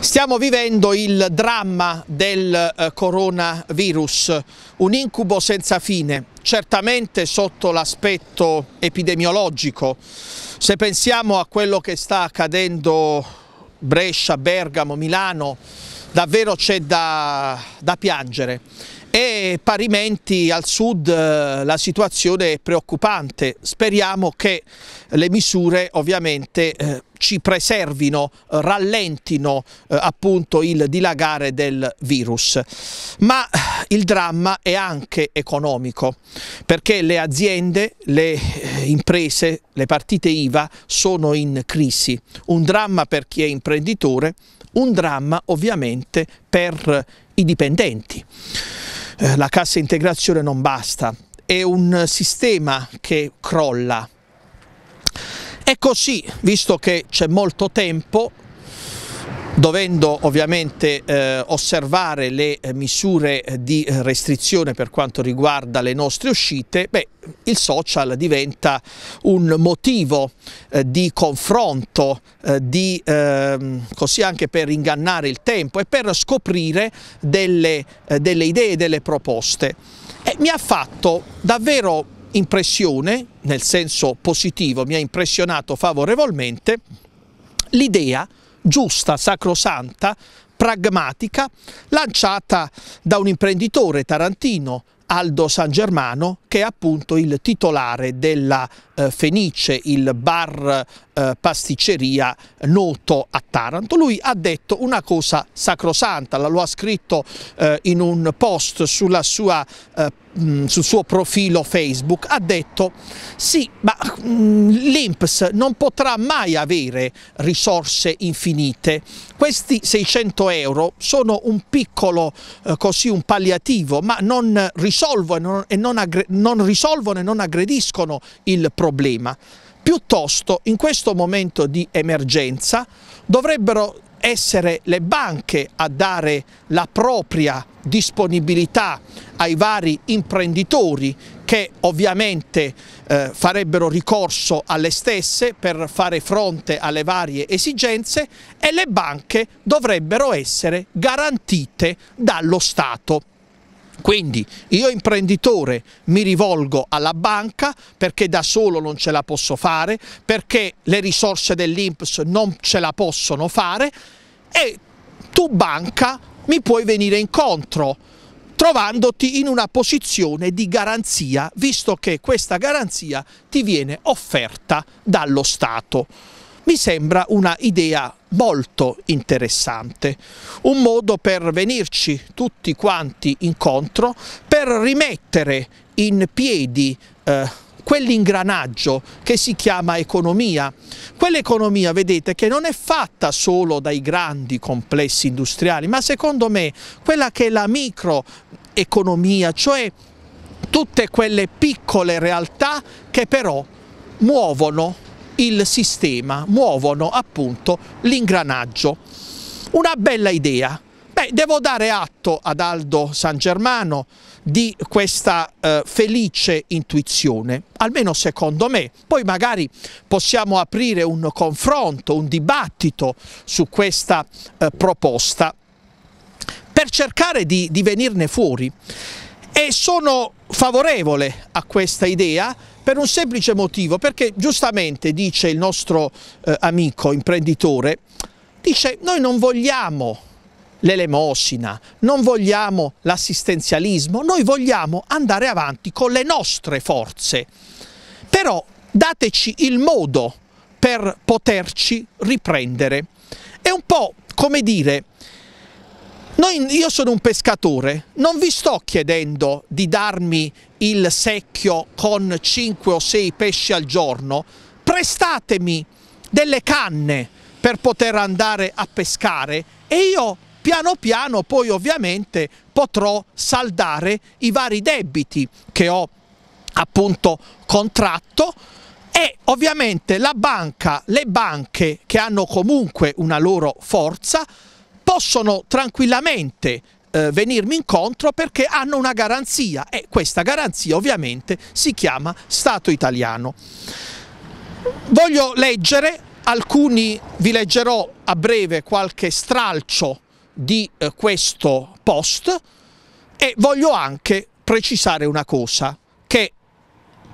Stiamo vivendo il dramma del eh, coronavirus, un incubo senza fine, certamente sotto l'aspetto epidemiologico. Se pensiamo a quello che sta accadendo Brescia, Bergamo, Milano, davvero c'è da, da piangere e parimenti al sud eh, la situazione è preoccupante. Speriamo che le misure ovviamente eh, ci preservino, eh, rallentino eh, appunto il dilagare del virus. Ma il dramma è anche economico, perché le aziende, le eh, imprese, le partite IVA sono in crisi. Un dramma per chi è imprenditore, un dramma ovviamente per i dipendenti. La cassa integrazione non basta, è un sistema che crolla, e così, visto che c'è molto tempo, dovendo ovviamente eh, osservare le eh, misure eh, di restrizione per quanto riguarda le nostre uscite, beh, il social diventa un motivo eh, di confronto, eh, di, ehm, così anche per ingannare il tempo e per scoprire delle, eh, delle idee, delle proposte. E mi ha fatto davvero impressione, nel senso positivo, mi ha impressionato favorevolmente, l'idea giusta, sacrosanta, pragmatica, lanciata da un imprenditore tarantino, Aldo San Germano, che è appunto il titolare della eh, Fenice, il bar eh, pasticceria noto a Taranto. Lui ha detto una cosa sacrosanta, lo ha scritto eh, in un post sulla sua eh, sul suo profilo Facebook ha detto sì ma l'Inps non potrà mai avere risorse infinite questi 600 euro sono un piccolo eh, così un palliativo ma non risolvono e non, e non risolvono e non aggrediscono il problema. Piuttosto in questo momento di emergenza dovrebbero essere le banche a dare la propria disponibilità ai vari imprenditori che ovviamente eh, farebbero ricorso alle stesse per fare fronte alle varie esigenze e le banche dovrebbero essere garantite dallo Stato. Quindi io imprenditore mi rivolgo alla banca perché da solo non ce la posso fare, perché le risorse dell'Inps non ce la possono fare e tu banca mi puoi venire incontro trovandoti in una posizione di garanzia, visto che questa garanzia ti viene offerta dallo Stato. Mi sembra una idea molto interessante, un modo per venirci tutti quanti incontro, per rimettere in piedi eh, quell'ingranaggio che si chiama economia. Quell'economia, vedete, che non è fatta solo dai grandi complessi industriali, ma secondo me quella che è la microeconomia, cioè tutte quelle piccole realtà che però muovono il sistema, muovono appunto l'ingranaggio. Una bella idea. Beh, devo dare atto ad Aldo San Germano di questa eh, felice intuizione, almeno secondo me. Poi magari possiamo aprire un confronto, un dibattito su questa eh, proposta per cercare di, di venirne fuori. E sono favorevole a questa idea per un semplice motivo, perché giustamente dice il nostro eh, amico imprenditore, dice noi non vogliamo l'elemosina, non vogliamo l'assistenzialismo, noi vogliamo andare avanti con le nostre forze, però dateci il modo per poterci riprendere. È un po' come dire noi, io sono un pescatore, non vi sto chiedendo di darmi il secchio con 5 o 6 pesci al giorno, prestatemi delle canne per poter andare a pescare e io piano piano poi ovviamente potrò saldare i vari debiti che ho appunto contratto e ovviamente la banca, le banche che hanno comunque una loro forza possono tranquillamente eh, venirmi incontro perché hanno una garanzia e questa garanzia ovviamente si chiama Stato italiano. Voglio leggere alcuni, vi leggerò a breve qualche stralcio di eh, questo post e voglio anche precisare una cosa, che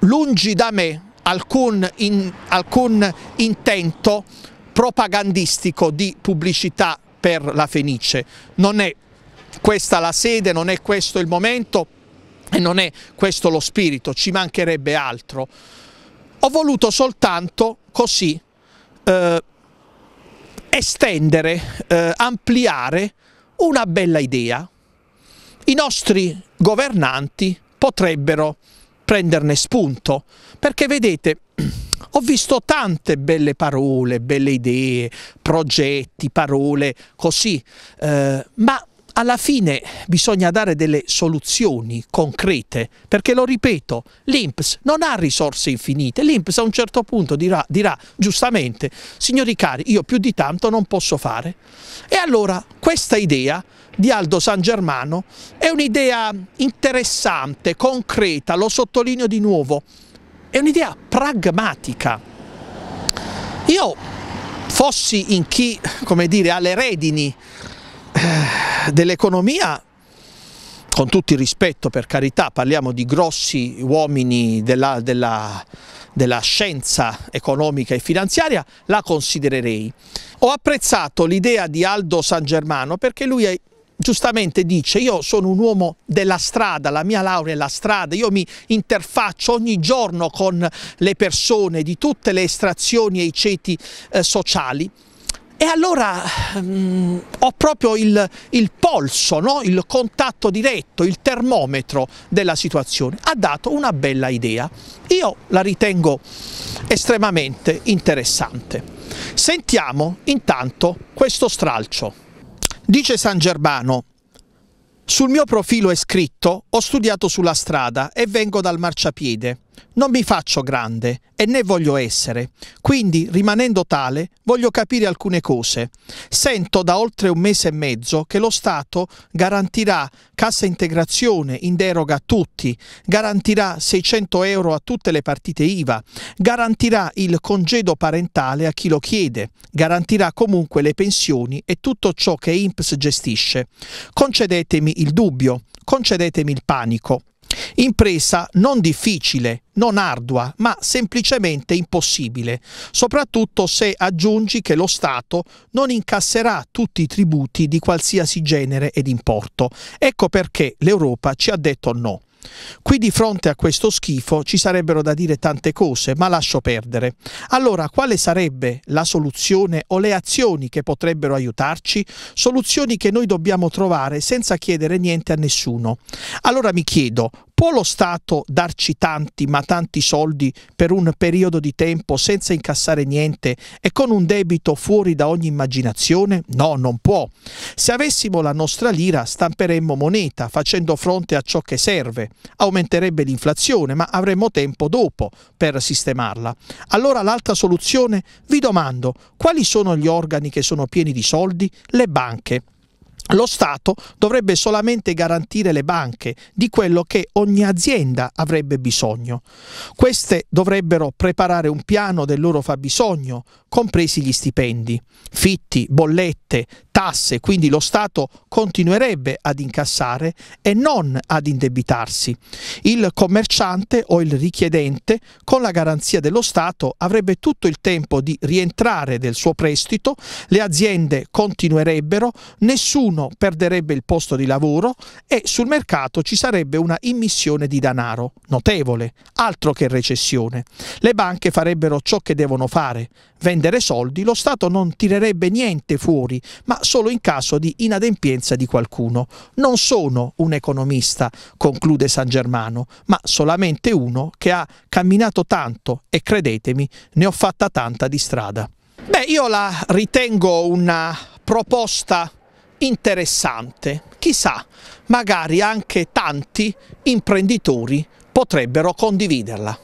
lungi da me alcun, in, alcun intento propagandistico di pubblicità per la Fenice. Non è questa la sede, non è questo il momento e non è questo lo spirito, ci mancherebbe altro. Ho voluto soltanto così eh, estendere, eh, ampliare una bella idea. I nostri governanti potrebbero prenderne spunto, perché vedete ho visto tante belle parole, belle idee, progetti, parole così, eh, ma alla fine bisogna dare delle soluzioni concrete, perché lo ripeto, l'INPS non ha risorse infinite, l'INPS a un certo punto dirà, dirà, giustamente, signori cari, io più di tanto non posso fare. E allora questa idea di Aldo San Germano è un'idea interessante, concreta, lo sottolineo di nuovo, è un'idea pragmatica. Io fossi in chi, come dire, ha le redini eh, dell'economia, con tutto il rispetto per carità, parliamo di grossi uomini della, della, della scienza economica e finanziaria, la considererei. Ho apprezzato l'idea di Aldo San Germano perché lui giustamente dice io sono un uomo della strada, la mia laurea è la strada, io mi interfaccio ogni giorno con le persone di tutte le estrazioni e i ceti eh, sociali. E allora mh, mm, ho proprio il, il polso, no? il contatto diretto, il termometro della situazione. Ha dato una bella idea. Io la ritengo estremamente interessante. Sentiamo intanto questo stralcio. Dice San Gerbano, sul mio profilo è scritto ho studiato sulla strada e vengo dal marciapiede. Non mi faccio grande e né voglio essere, quindi rimanendo tale voglio capire alcune cose. Sento da oltre un mese e mezzo che lo Stato garantirà cassa integrazione in deroga a tutti, garantirà 600 euro a tutte le partite IVA, garantirà il congedo parentale a chi lo chiede, garantirà comunque le pensioni e tutto ciò che INPS gestisce. Concedetemi il dubbio, concedetemi il panico. Impresa non difficile, non ardua, ma semplicemente impossibile, soprattutto se aggiungi che lo Stato non incasserà tutti i tributi di qualsiasi genere ed importo. Ecco perché l'Europa ci ha detto no. Qui di fronte a questo schifo ci sarebbero da dire tante cose, ma lascio perdere. Allora, quale sarebbe la soluzione o le azioni che potrebbero aiutarci? Soluzioni che noi dobbiamo trovare senza chiedere niente a nessuno. Allora mi chiedo, può lo Stato darci tanti, ma tanti soldi per un periodo di tempo senza incassare niente e con un debito fuori da ogni immaginazione? No, non può. Se avessimo la nostra lira stamperemmo moneta facendo fronte a ciò che serve. Aumenterebbe l'inflazione, ma avremmo tempo dopo per sistemarla. Allora l'altra soluzione? Vi domando, quali sono gli organi che sono pieni di soldi? Le banche. Lo Stato dovrebbe solamente garantire le banche di quello che ogni azienda avrebbe bisogno. Queste dovrebbero preparare un piano del loro fabbisogno, compresi gli stipendi, fitti, bollette, tasse, quindi lo Stato continuerebbe ad incassare e non ad indebitarsi. Il commerciante o il richiedente, con la garanzia dello Stato, avrebbe tutto il tempo di rientrare del suo prestito, le aziende continuerebbero, nessuno perderebbe il posto di lavoro e sul mercato ci sarebbe una immissione di denaro, notevole, altro che recessione. Le banche farebbero ciò che devono fare, vendere soldi, lo Stato non tirerebbe niente fuori, ma solo in caso di inadempienza di qualcuno. Non sono un economista, conclude San Germano, ma solamente uno che ha camminato tanto e credetemi, ne ho fatta tanta di strada. Beh, io la ritengo una proposta interessante. Chissà, magari anche tanti imprenditori potrebbero condividerla.